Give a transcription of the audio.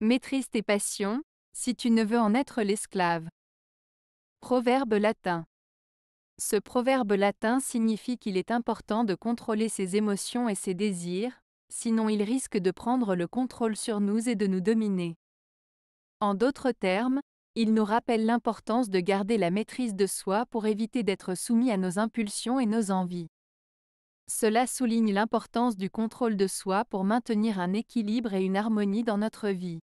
Maîtrise tes passions, si tu ne veux en être l'esclave. Proverbe latin. Ce proverbe latin signifie qu'il est important de contrôler ses émotions et ses désirs, sinon il risque de prendre le contrôle sur nous et de nous dominer. En d'autres termes, il nous rappelle l'importance de garder la maîtrise de soi pour éviter d'être soumis à nos impulsions et nos envies. Cela souligne l'importance du contrôle de soi pour maintenir un équilibre et une harmonie dans notre vie.